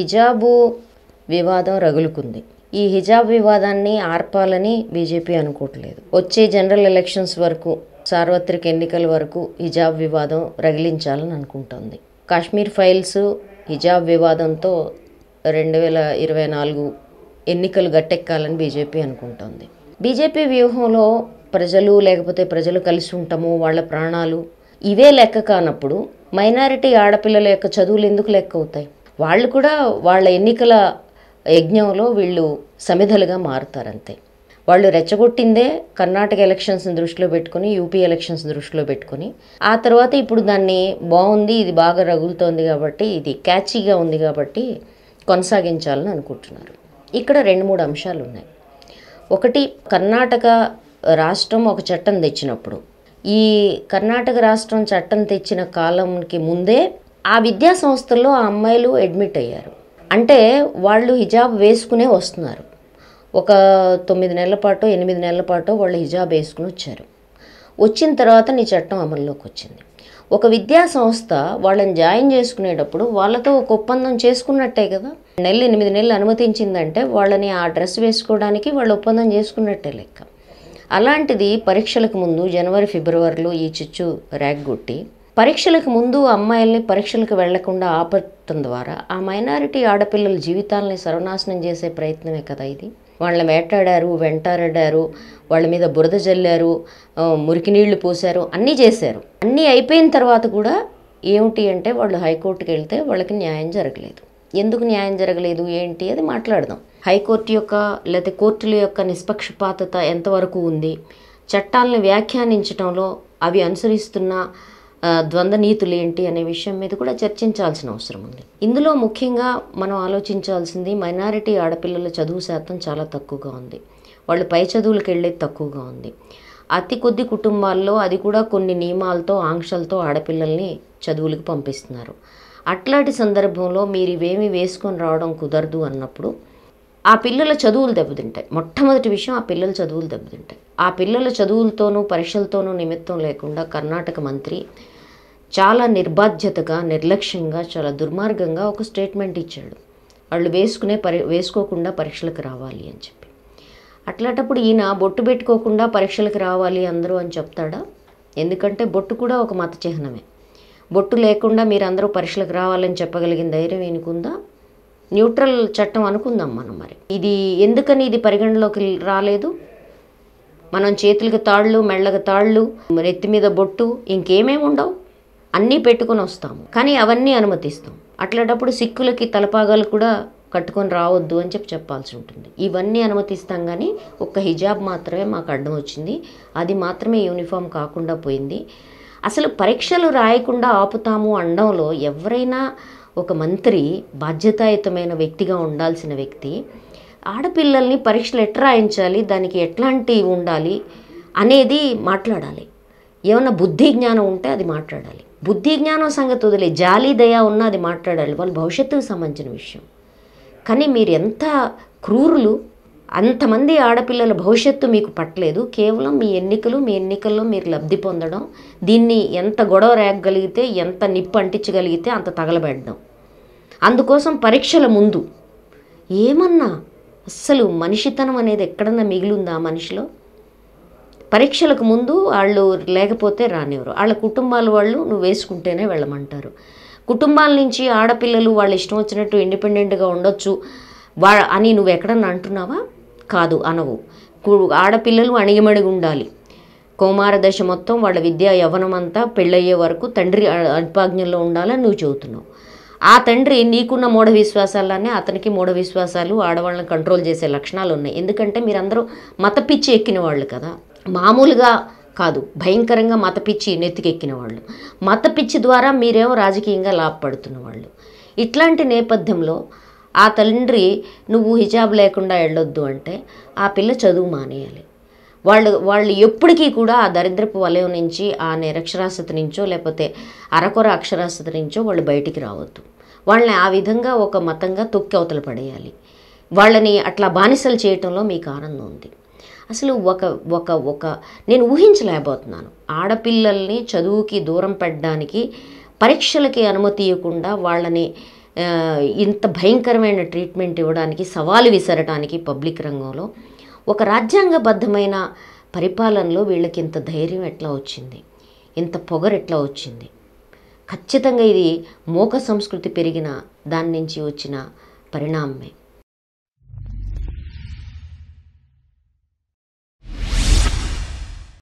హిజాబు వివాదం రగులుకుంది ఈ హిజాబ్ వివాదాన్ని ఆర్పాలని బీజేపీ అనుకోవట్లేదు వచ్చే జనరల్ ఎలక్షన్స్ వరకు సార్వత్రిక ఎన్నికల వరకు హిజాబ్ వివాదం రగిలించాలని అనుకుంటోంది కాశ్మీర్ ఫైల్స్ హిజాబ్ వివాదంతో రెండు వేల ఇరవై నాలుగు ఎన్నికలు గట్టెక్కాలని బీజేపీ అనుకుంటోంది బీజేపీ వ్యూహంలో ప్రజలు లేకపోతే ప్రజలు కలిసి ఉంటాము వాళ్ళ ప్రాణాలు ఇవే లెక్క కానప్పుడు మైనారిటీ ఆడపిల్లల యొక్క చదువులు ఎందుకు లెక్క అవుతాయి వాళ్ళు కూడా వాళ్ళ ఎన్నికల యజ్ఞంలో వీళ్ళు సమిధలుగా మారుతారంతే వాళ్ళు రెచ్చగొట్టిందే కర్ణాటక ఎలక్షన్స్ని దృష్టిలో పెట్టుకుని యూపీ ఎలక్షన్స్ దృష్టిలో పెట్టుకుని ఆ తర్వాత ఇప్పుడు దాన్ని బాగుంది ఇది బాగా రగులుతోంది కాబట్టి ఇది క్యాచీగా ఉంది కాబట్టి కొనసాగించాలని అనుకుంటున్నారు ఇక్కడ రెండు మూడు అంశాలు ఉన్నాయి ఒకటి కర్ణాటక రాష్ట్రం ఒక చట్టం తెచ్చినప్పుడు ఈ కర్ణాటక రాష్ట్రం చట్టం తెచ్చిన కాలంకి ముందే ఆ విద్యా సంస్థల్లో ఆ అమ్మాయిలు అడ్మిట్ అయ్యారు అంటే వాళ్ళు హిజాబ్ వేసుకునే వస్తున్నారు ఒక తొమ్మిది నెలల పాటు ఎనిమిది నెలల పాటు వాళ్ళు హిజాబ్ వేసుకుని వచ్చారు వచ్చిన తర్వాత నీ చట్టం అమల్లోకి వచ్చింది ఒక విద్యా సంస్థ వాళ్ళని జాయిన్ చేసుకునేటప్పుడు వాళ్ళతో ఒక ఒప్పందం చేసుకున్నట్టే కదా నెల ఎనిమిది నెలలు అనుమతించిందంటే వాళ్ళని ఆ డ్రెస్ వేసుకోవడానికి వాళ్ళు ఒప్పందం చేసుకున్నట్టే లెక్క అలాంటిది పరీక్షలకు ముందు జనవరి ఫిబ్రవరిలో ఈ చిచ్చు ర్యాగ్ కొట్టి పరీక్షలకు ముందు అమ్మాయిల్ని పరీక్షలకు వెళ్లకుండా ఆపటం ద్వారా ఆ మైనారిటీ ఆడపిల్లల జీవితాలని సర్వనాశనం చేసే ప్రయత్నమే కదా ఇది వాళ్ళని వేటాడారు వెంటాడారు వాళ్ళ మీద బురద జల్లారు మురికి నీళ్లు పోశారు అన్నీ చేశారు అన్నీ అయిపోయిన తర్వాత కూడా ఏమిటి అంటే వాళ్ళు హైకోర్టుకి వెళ్తే వాళ్ళకి న్యాయం జరగలేదు ఎందుకు న్యాయం జరగలేదు ఏంటి అది మాట్లాడదాం హైకోర్టు యొక్క లేకపోతే కోర్టుల యొక్క నిష్పక్షపాతత ఎంతవరకు ఉంది చట్టాలను వ్యాఖ్యానించడంలో అవి అనుసరిస్తున్న ద్వంద్వ నీతులు ఏంటి అనే విషయం మీద కూడా చర్చించాల్సిన అవసరం ఉంది ఇందులో ముఖ్యంగా మనం ఆలోచించాల్సింది మైనారిటీ ఆడపిల్లల చదువు శాతం చాలా తక్కువగా ఉంది వాళ్ళు పై చదువులకు వెళ్ళేది తక్కువగా ఉంది అతి కొద్ది కుటుంబాల్లో అది కూడా కొన్ని నియమాలతో ఆంక్షలతో ఆడపిల్లల్ని చదువులకు పంపిస్తున్నారు అట్లాంటి సందర్భంలో మీరు ఇవేమి వేసుకొని రావడం కుదరదు అన్నప్పుడు ఆ పిల్లల చదువులు దెబ్బతింటాయి మొట్టమొదటి విషయం ఆ పిల్లల చదువులు దెబ్బతింటాయి ఆ పిల్లల చదువులతోనూ పరీక్షలతోనూ నిమిత్తం లేకుండా కర్ణాటక మంత్రి చాలా నిర్బాధ్యతగా నిర్లక్ష్యంగా చాలా దుర్మార్గంగా ఒక స్టేట్మెంట్ ఇచ్చాడు వాళ్ళు వేసుకునే పరి వేసుకోకుండా పరీక్షలకు రావాలి అని చెప్పి అట్లాంటప్పుడు ఈయన బొట్టు పెట్టుకోకుండా పరీక్షలకు రావాలి అందరూ అని చెప్తాడా ఎందుకంటే బొట్టు కూడా ఒక మత చిహ్నమే బొట్టు లేకుండా మీరందరూ పరీక్షలకు రావాలని చెప్పగలిగిన ధైర్యం ఈయనకుందా న్యూట్రల్ చట్టం అనుకుందాం మనం మరి ఇది ఎందుకని ఇది పరిగణలోకి రాలేదు మనం చేతులకు తాళ్ళు మెళ్ళకు తాళ్ళు నెత్తి మీద బొట్టు ఇంకేమేమి ఉండవు అన్నీ పెట్టుకుని వస్తాము కానీ అవన్నీ అనుమతిస్తాం అట్లాంటప్పుడు సిక్కులకి తలపాగాలు కూడా కట్టుకొని రావద్దు అని చెప్పి చెప్పాల్సి ఉంటుంది ఇవన్నీ అనుమతిస్తాం కానీ ఒక్క హిజాబ్ మాత్రమే మాకు అడ్డం వచ్చింది అది మాత్రమే యూనిఫామ్ కాకుండా పోయింది అసలు పరీక్షలు రాయకుండా ఆపుతాము అనడంలో ఎవరైనా ఒక మంత్రి బాధ్యతాయుతమైన వ్యక్తిగా ఉండాల్సిన వ్యక్తి ఆడపిల్లల్ని పరీక్షలు ఎట్లా రాయించాలి దానికి ఎట్లాంటివి ఉండాలి అనేది మాట్లాడాలి ఏమన్నా బుద్ధి జ్ఞానం ఉంటే అది మాట్లాడాలి బుద్ధి జ్ఞానం సంగతి వదిలే జాలి దయ ఉన్నా అది మాట్లాడాలి వాళ్ళు భవిష్యత్తుకు సంబంధించిన విషయం కానీ మీరు ఎంత క్రూరులు అంతమంది ఆడపిల్లల భవిష్యత్తు మీకు పట్టలేదు కేవలం మీ ఎన్నికలు మీ ఎన్నికల్లో మీరు లబ్ధి పొందడం దీన్ని ఎంత గొడవ రేగగలిగితే ఎంత నిప్పు అంటించగలిగితే అంత తగలబెట్టడం అందుకోసం పరీక్షల ముందు ఏమన్నా అస్సలు మనిషితనం అనేది ఎక్కడన్నా మిగిలిందా మనిషిలో పరీక్షలకు ముందు వాళ్ళు లేకపోతే రానివ్వరు వాళ్ళ కుటుంబాల వాళ్ళు నువ్వు వేసుకుంటేనే వెళ్ళమంటారు కుటుంబాల నుంచి ఆడపిల్లలు వాళ్ళ ఇష్టం వచ్చినట్టు ఇండిపెండెంట్గా ఉండొచ్చు వా అని నువ్వు ఎక్కడన్నా అంటున్నావా కాదు అనవు ఆడపిల్లలు అణిగిమణిగి ఉండాలి కౌమార దశ మొత్తం వాళ్ళ విద్యా యవనం అంతా పెళ్ళయ్యే వరకు తండ్రి అల్పాజ్ఞంలో ఉండాలని నువ్వు చెబుతున్నావు ఆ తండ్రి నీకున్న మూఢ విశ్వాసాలనే అతనికి మూఢ విశ్వాసాలు ఆడవాళ్ళని కంట్రోల్ చేసే లక్షణాలు ఉన్నాయి ఎందుకంటే మీరందరూ మత పిచ్చి ఎక్కిన వాళ్ళు కదా మామూలుగా కాదు భయంకరంగా మతపిచ్చి నెత్తికెక్కిన వాళ్ళు మతపిచ్చి ద్వారా మీరేమో రాజకీయంగా లాభపడుతున్న వాళ్ళు ఇట్లాంటి నేపథ్యంలో ఆ తండ్రి నువ్వు హిజాబ్ లేకుండా వెళ్ళొద్దు అంటే ఆ పిల్ల చదువు మానేయాలి వాళ్ళు వాళ్ళు ఎప్పటికీ కూడా ఆ దరిద్రపు వలయం నుంచి ఆ నిరక్షరాస్యత నుంచో లేకపోతే అరకొర అక్షరాస్యత నుంచో వాళ్ళు బయటికి రావద్దు వాళ్ళని ఆ విధంగా ఒక మతంగా తొక్కి అవతల పడేయాలి వాళ్ళని అట్లా బానిసలు చేయటంలో మీకు ఆనందం ఉంది అసలు ఒక ఒక ఒక నేను ఊహించలేకపోతున్నాను ఆడపిల్లల్ని చదువుకి దూరం పెట్టడానికి పరీక్షలకి అనుమతి ఇవ్వకుండా వాళ్ళని ఇంత భయంకరమైన ట్రీట్మెంట్ ఇవ్వడానికి సవాలు విసరడానికి పబ్లిక్ రంగంలో ఒక రాజ్యాంగబద్ధమైన పరిపాలనలో వీళ్ళకి ఇంత ధైర్యం ఎట్లా వచ్చింది ఇంత పొగరు ఎట్లా వచ్చింది ఖచ్చితంగా ఇది మోక సంస్కృతి పెరిగిన దాని నుంచి వచ్చిన పరిణామమే